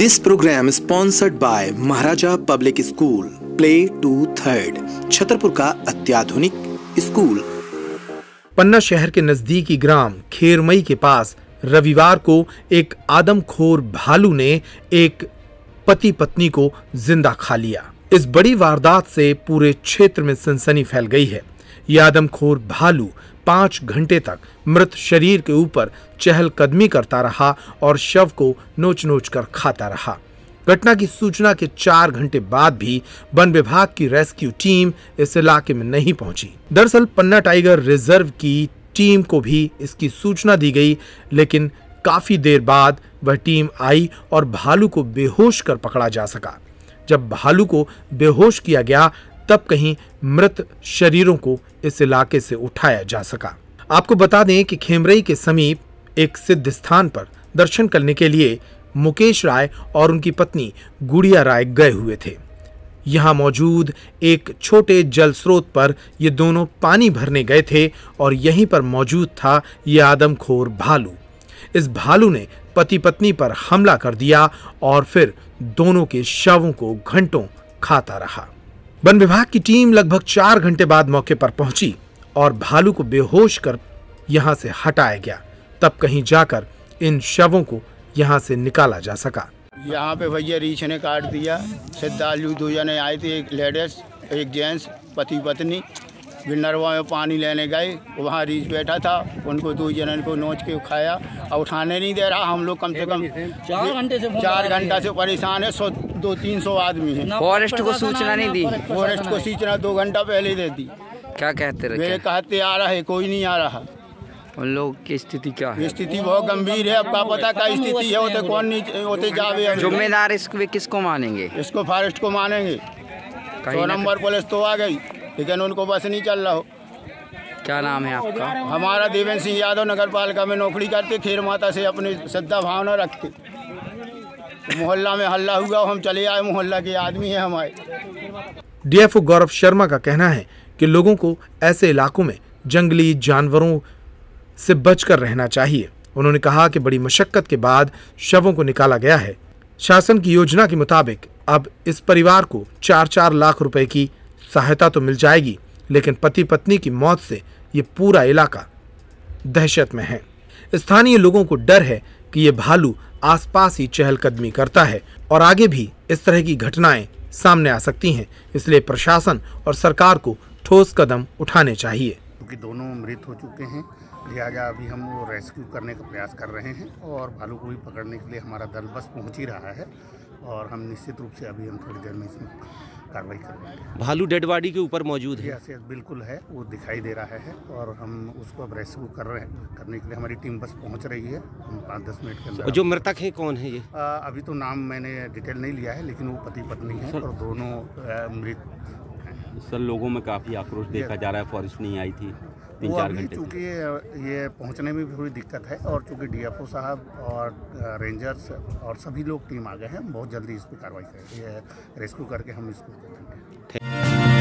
this programme sponsored by Maharaja public school play to third Chhatarpur का अत्याधुनिक school पन्ना शहर के नजदीकी ग्राम खेरमई के पास रविवार को एक आदमखोर भालू ने एक पति पत्नी को जिंदा खा लिया इस बड़ी वारदात से पूरे क्षेत्र में सनसनी फैल गई है यह आदमखोर भालू पांच घंटे तक मृत शरीर के ऊपर चहलकदमी करता रहा और शव को नोच नोच कर खाता रहा घटना की सूचना के चार घंटे बाद भी वन विभाग की रेस्क्यू टीम इस इलाके में नहीं पहुंची दरअसल पन्ना टाइगर रिजर्व की टीम को भी इसकी सूचना दी गई लेकिन काफी देर बाद वह टीम आई और भालू को बेहोश कर पकड़ा जा सका जब भालू को बेहोश किया गया तब कहीं मृत शरीरों को इस इलाके से उठाया जा सका आपको बता दें कि खेमरई के समीप एक सिद्ध स्थान पर दर्शन करने के लिए मुकेश राय और उनकी पत्नी गुड़िया राय गए हुए थे यहाँ मौजूद एक छोटे जल स्रोत पर ये दोनों पानी भरने गए थे और यहीं पर मौजूद था ये आदमखोर भालू इस भालू ने पति पत्नी पर हमला कर दिया और फिर दोनों के शवों को घंटों खाता रहा वन विभाग की टीम लगभग चार घंटे बाद मौके पर पहुंची और भालू को बेहोश कर यहां से हटाया गया तब कहीं जाकर इन शवों को यहां से निकाला जा सका यहाँ पे भैया रीछ ने काट दिया श्रद्धालु दो जने आए थे एक लेडीज एक जेंट्स पति पत्नी फिर नरवा में पानी लेने गए वहाँ रीछ बैठा था उनको दो जनन को नोच के खाया और उठाने नहीं दे रहा हम लोग कम से कम चार घंटे से चार घंटा से परेशान है सौ दो तीन सौ आदमी है फॉरेस्ट को सूचना नहीं दी फॉरेस्ट को सूचना दो घंटा पहले दे दी क्या कहते रहे मेरे कहते आ रहा है कोई नहीं आ रहा उन लोग की स्थिति क्या है स्थिति बहुत गंभीर है अब पता क्या स्थिति है होते कौन नहीं होते जावे जिम्मेदार इसको किसको मानेंगे इसको फॉरेस्ट को मानेंगे सौ नंबर पुलिस तो आ गई लेकिन उनको बस नहीं चल रहा हो क्या नाम है आपका हमारा देवेंद्र सिंह यादव नगर पालिका में नौकरी करते खेर माता से अपनी श्रद्धा भावना रखते मोहल्ला में हल्ला हुआ हम चले आए मोहल्ला के आदमी हैं हमारे डीएफओ गौरव शर्मा का कहना है कि लोगों को ऐसे इलाकों में जंगली जानवरों से बचकर रहना चाहिए उन्होंने कहा कि बड़ी मशक्कत के बाद शवों को निकाला गया है शासन की योजना के मुताबिक अब इस परिवार को चार चार लाख रुपए की सहायता तो मिल जाएगी लेकिन पति पत्नी की मौत से ये पूरा इलाका दहशत में है स्थानीय लोगों को डर है कि ये भालू आसपास ही चहलकदमी करता है और आगे भी इस तरह की घटनाएं सामने आ सकती हैं इसलिए प्रशासन और सरकार को ठोस कदम उठाने चाहिए क्योंकि दोनों मृत हो चुके हैं लिहाजा अभी हम वो रेस्क्यू करने का प्रयास कर रहे हैं और भालू को भी पकड़ने के लिए हमारा दल बस पहुंच ही रहा है और हम निश्चित रूप से अभी हम थोड़ी देर में इसमें कार्रवाई कर लेंगे भालू डेड बॉडी के ऊपर मौजूद है यस बिल्कुल है वो दिखाई दे रहा है और हम उसको अब रेस्क्यू कर रहे हैं करने के लिए हमारी टीम बस पहुँच रही है हम पाँच दस मिनट के अंदर जो मृतक हैं कौन है ये अभी तो नाम मैंने डिटेल नहीं लिया है लेकिन वो पति पत्नी है और दोनों मृत सर लोगों में काफ़ी आक्रोश देखा जा रहा है फॉरेस्ट नहीं आई थी तीन चार घंटे चूँकि ये पहुंचने में भी थोड़ी दिक्कत है और चूँकि डीएफओ साहब और रेंजर्स और सभी लोग टीम आ गए हैं बहुत जल्दी इस पर कार्रवाई करेंगे रेस्क्यू करके हम इसको ठीक